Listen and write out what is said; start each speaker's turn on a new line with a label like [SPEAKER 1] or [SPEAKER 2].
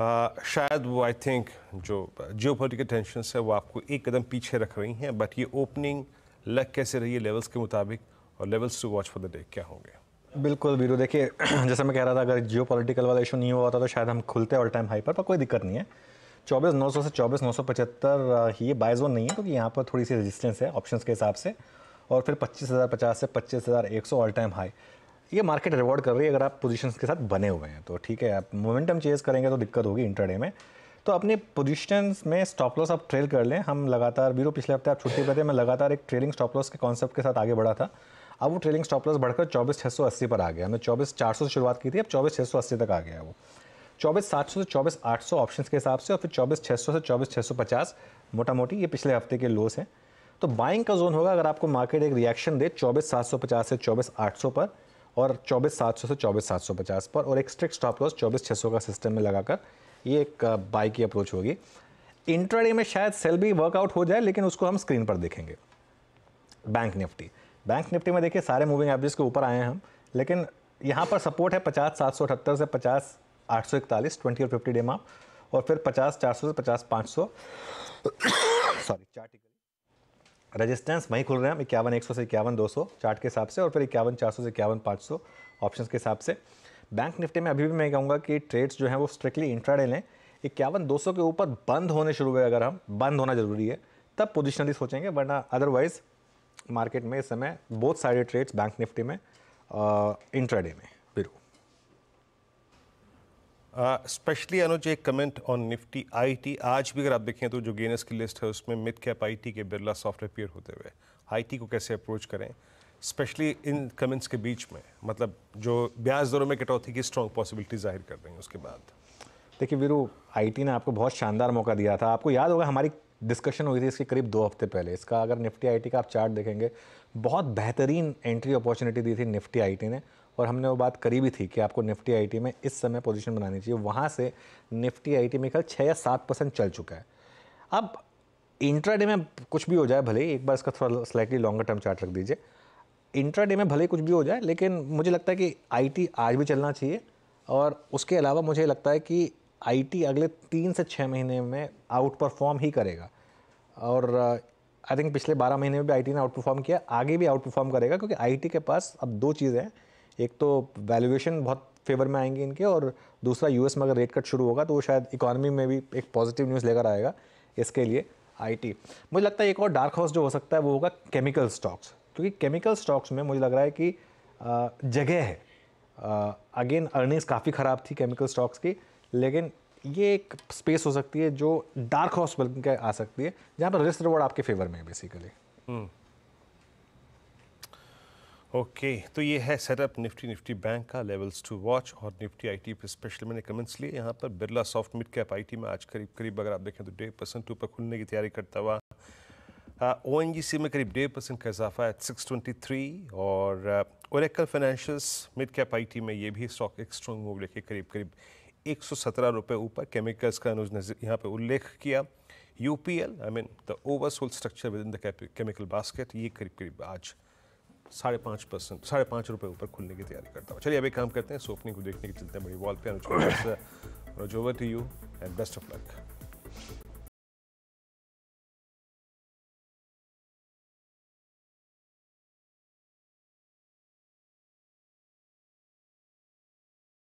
[SPEAKER 1] आ, शायद वो I think जो जियो पोलिटिकल टेंशन है वो आपको एक कदम पीछे रख रही हैं बट ये ओपनिंग लग कैसे रही है लेवल्स के मुताबिक और levels to watch for the day क्या होंगे
[SPEAKER 2] बिल्कुल वीरू देखिए जैसा मैं कह रहा था अगर जियो पोलिटिकल वाला इशू नहीं हुआ होता तो शायद हम खुलते ऑल टाइम हाई पर पर कोई दिक्कत नहीं है चौबीस नौ सौ से चौबीस नौ सौ पचहत्तर ये बाइजोन नहीं है क्योंकि यहाँ पर थोड़ी सी रजिस्टेंस है ऑप्शन के हिसाब से और फिर पच्चीस हज़ार पचास से पच्चीस हज़ार एक सौ ऑल टाइम हाई ये मार्केट रिवॉर्ड कर रही है अगर आप पोजीशंस के साथ बने हुए हैं तो ठीक है आप मोमेंटम चेज करेंगे तो दिक्कत होगी इंटरडे में तो अपने पोजीशंस में स्टॉप लॉस आप ट्रेल कर लें हम लगातार बीरो पिछले हफ्ते आप छुट्टी पर थे मैं लगातार एक ट्रेलिंग स्टॉप लॉस के कॉन्सेप्ट के साथ आगे बढ़ा था अब वो ट्रेलिंग स्टॉप लॉस बढ़कर चौबीस छः सौ अस्सी पर आ गया हमने चौबीस चार सौ से शुरुआत की थी अब चौबीस छः सौ अस्सी तक आ गया वो चौबीस सात सौ से चौबीस आठ सौ ऑप्शन के हिसाब से और फिर चौबीस छः सौ से चौबीस छः सौ पचास मोटा मोटी ये पिछले हफ्ते के लोस हैं तो बाइंग का जोन होगा अगर आपको मार्केट एक रिएक्शन दे चौबीस सात सौ पचास से चौबीस आठ सौ पर और चौबीस सात सौ से चौबीस सात सौ पचास पर और एक स्ट्रिक्ट स्टॉप लॉस चौबीस छः सौ का सिस्टम में लगाकर ये एक बाई uh, की अप्रोच होगी इंट्राडे में शायद सेल भी वर्कआउट हो जाए लेकिन उसको हम स्क्रीन पर देखेंगे बैंक निफ्टी बैंक निफ्टी में देखिए सारे मूविंग एवरेज के ऊपर आए हैं हम लेकिन यहाँ पर सपोर्ट है पचास सात सौ अठहत्तर से पचास आठ सौ इकतालीस ट्वेंटी और फिफ्टी डे माप और फिर पचास चार सौ से पचास पाँच सौ सॉरी चार रजिस्टेंस वहीं खुल रहे हैं इक्यावन एक सौ से इक्यावन दो सौ चार्ट के हिसाब से और फिर इक्यावन चार सौ से इक्यावन पाँच सौ ऑप्शन के हिसाब से बैंक निफ्टी में अभी भी मैं कहूँगा कि ट्रेड्स जो हैं वो स्ट्रिक्टली इंट्राडे लें इक्यावन दो सौ के ऊपर बंद होने शुरू हुए अगर हम बंद होना जरूरी है तब पोजिशनली सोचेंगे वरना अदरवाइज मार्केट में इस समय बहुत सारे ट्रेड्स बैंक निफ्टी में इंट्राडे में
[SPEAKER 1] स्पेशली uh, अनुज एक कमेंट ऑन निफ्टी आईटी आज भी अगर आप देखें तो जो गेनर्स की लिस्ट है उसमें मिथ कैप आईटी के बिरला सॉफ्ट अपियर होते हुए आईटी को कैसे अप्रोच करें स्पेशली इन कमेंट्स के बीच में मतलब जो ब्याज दरों में कटौती की स्ट्रॉन्ग पॉसिबिलिटी जाहिर कर देंगे हैं उसके बाद
[SPEAKER 2] देखिए वीरू आईटी ने आपको बहुत शानदार मौका दिया था आपको याद होगा हमारी डिस्कशन हुई थी इसके करीब दो हफ्ते पहले इसका अगर निफ्टी आईटी का आप चार्ट देखेंगे बहुत बेहतरीन एंट्री अपॉर्चुनिटी दी थी निफ्टी आईटी ने और हमने वो बात करी भी थी कि आपको निफ्टी आई में इस समय पोजिशन बनानी चाहिए वहाँ से निफ्टी आई में कल छः या सात परसेंट चल चुका है अब इंट्राडे में कुछ भी हो जाए भले एक बार इसका थोड़ा स्लाइटली लॉन्गर टर्म चार्ट रख दीजिए इंट्राडे में भले कुछ भी हो जाए लेकिन मुझे लगता है कि आईटी आज भी चलना चाहिए और उसके अलावा मुझे लगता है कि आईटी अगले तीन से छः महीने में आउट परफॉर्म ही करेगा और आई uh, थिंक पिछले बारह महीने में भी आईटी ने आउट परफॉर्म किया आगे भी आउट परफॉर्म करेगा क्योंकि आईटी के पास अब दो चीज़ें हैं एक तो वैल्यूएशन बहुत फेवर में आएंगे इनके और दूसरा यूएस में अगर रेट कट शुरू होगा तो वो शायद इकॉनमी में भी एक पॉजिटिव न्यूज़ लेकर आएगा इसके लिए आईटी मुझे लगता है एक और डार्क हाउस जो हो सकता है वो होगा केमिकल स्टॉक्स क्योंकि केमिकल स्टॉक्स में मुझे लग रहा है कि जगह है अगेन अर्निंग्स काफ़ी ख़राब थी केमिकल स्टॉक्स की लेकिन ये एक स्पेस हो सकती है जो डार्क हाउस बन के आ सकती है जहाँ पर रिस्क रिवॉर्ड आपके फेवर में है बेसिकली
[SPEAKER 1] ओके okay, तो ये है सेटअप निफ्टी निफ्टी बैंक का लेवल्स टू वॉच और निफ्टी आईटी पे स्पेशल मैंने कमेंट्स लिए यहाँ पर Birla soft mid cap IT में आज करीब करीब अगर आप देखें तो डेढ़ परसेंट ऊपर खुलने की तैयारी करता हुआ ओ एन जी सी में करीब डेढ़ परसेंट का इजाफा है सिक्स ट्वेंटी थ्री और ओरेकल फाइनेंशियल्स मिड कैप टी में ये भी स्टॉक एक स्ट्रॉन्ग मूव लेके करीब करीब एक सौ सत्रह रुपये ऊपर केमिकल्स का अनुज यहाँ पर उल्लेख किया U P L I mean the oversold structure within the chemical basket ये करीब करीब आज साढ़े पाँच परसेंट साढ़े पाँच रुपये ऊपर खुलने की तैयारी करता हूँ चलिए अब एक काम करते हैं सोपनी को देखने के चलते हैं बड़ी वॉल पे Anuj over to you and best of luck